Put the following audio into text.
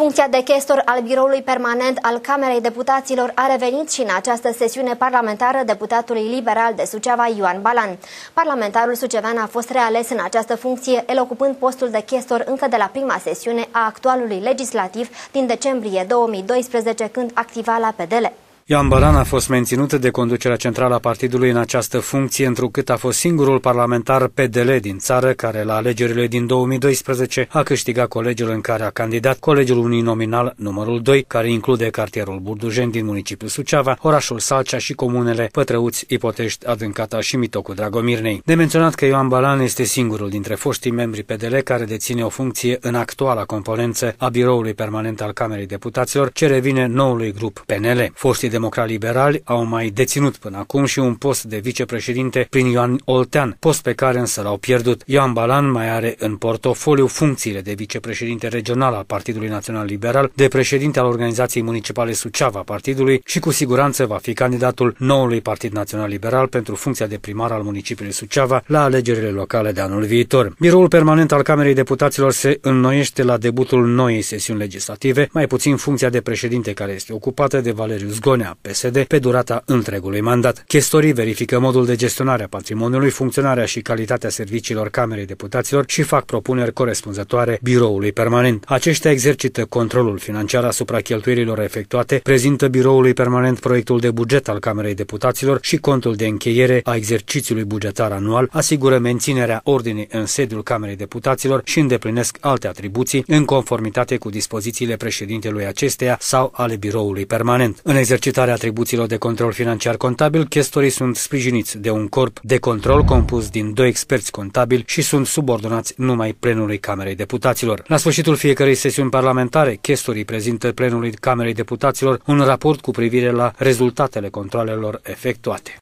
Funcția de chestor al biroului permanent al Camerei Deputaților a revenit și în această sesiune parlamentară deputatului liberal de Suceava Ioan Balan. Parlamentarul sucevean a fost reales în această funcție, el ocupând postul de chestor încă de la prima sesiune a actualului legislativ din decembrie 2012, când activa la PDL. Ioan Bălan a fost menținut de conducerea centrală a partidului în această funcție, întrucât a fost singurul parlamentar PDL din țară care la alegerile din 2012 a câștigat colegiul în care a candidat, colegiul uninominal numărul 2, care include cartierul Burdujen din municipiul Suceava, orașul Salcea și comunele Pătrăuți, Ipotești, Adâncata și Mitocu Dragomirnei. De menționat că Ioan Balan este singurul dintre foștii membri PDL care deține o funcție în actuala componență a biroului permanent al Camerei Deputaților, ce revine noului grup PNL. Foștii democrat-liberali au mai deținut până acum și un post de vicepreședinte prin Ioan Oltean, post pe care însă l-au pierdut. Ioan Balan mai are în portofoliu funcțiile de vicepreședinte regional al Partidului Național Liberal, de președinte al Organizației Municipale Suceava Partidului și cu siguranță va fi candidatul noului Partid Național Liberal pentru funcția de primar al municipiului Suceava la alegerile locale de anul viitor. Biroul permanent al Camerei Deputaților se înnoiește la debutul noii sesiuni legislative, mai puțin funcția de președinte care este ocupată de Valeriu Zgonea gestiunea PSD pe durata întregului mandat. Chestorii verifică modul de gestionare a patrimoniului, funcționarea și calitatea serviciilor Camerei Deputaților și fac propuneri corespunzătoare biroului permanent. Aceștia exercită controlul financiar asupra cheltuielilor efectuate, prezintă biroului permanent proiectul de buget al Camerei Deputaților și contul de încheiere a exercițiului bugetar anual, asigură menținerea ordinii în sediul Camerei Deputaților și îndeplinesc alte atribuții în conformitate cu dispozițiile președintelui acesteia sau ale biroului permanent. În exercițiul a atribuțiilor de control financiar contabil, chestorii sunt sprijiniți de un corp de control compus din doi experți contabili și sunt subordonați numai plenului Camerei Deputaților. La sfârșitul fiecărei sesiuni parlamentare, chestorii prezintă plenului Camerei Deputaților un raport cu privire la rezultatele controlelor efectuate.